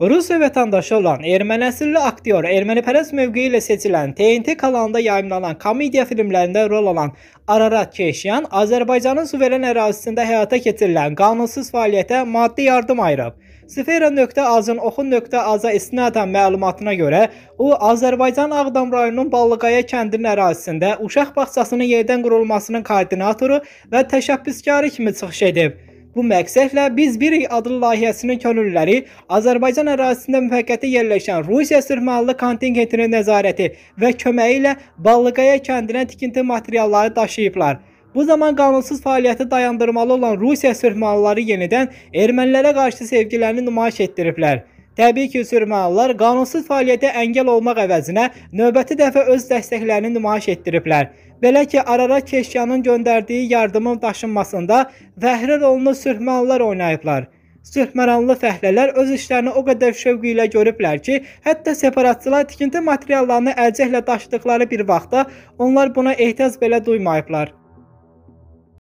Rusiya vətəndaşı olan erməni əsilli aktyor, ermənipərəst mövqeyi ilə seçilən TNT kanalında yayımlanan komediya filmlərində rol alan Ararat Keşyan Azərbaycanın suveren ərazisində həyata keçirilən qanunsuz fəaliyyətə maddi yardım ayırıb. Sfera.azın oxun.aza istinadən məlumatına görə, o, Azərbaycan Ağdam rayonunun Ballıqaya kəndinin ərazisində uşaq bağçasının yerdən qurulmasının koordinatoru və təşəbbüskarı kimi çıxış edib. Bu məqsədlə biz bir adlı layihəsinin könüllüləri Azərbaycan ərazisində müvəqqəti yerləşən Rusiya sırf mahallı kontingentinin nəzarəti və köməyi ilə Ballıqaya kəndinə tikinti materialları daşıyıblar. Bu zaman qanunsuz fəaliyyəti dayandırmalı olan Rusiya sırf mahalları yenidən ermənilərə qarşı sevgilərini nümayiş etdiriblər. Təbii ki, sürməlilar qanunsuz fəaliyyətə əngəl olmaq əvəzinə növbəti dəfə öz dəstəklərini nümayiş etdiriblər. Belə ki, Arara Keşyanın göndərdiyi yardımın daşınmasında vəhri rolunu sürməlilar oynayıblar. Sürməranlı fəhlələr öz işlərini o qədər şövqü ilə görüblər ki, hətta separatçılar tikinti materiallarını əlcəklə daşıdıqları bir vaxtda onlar buna ehtiyac belə duymayıblar.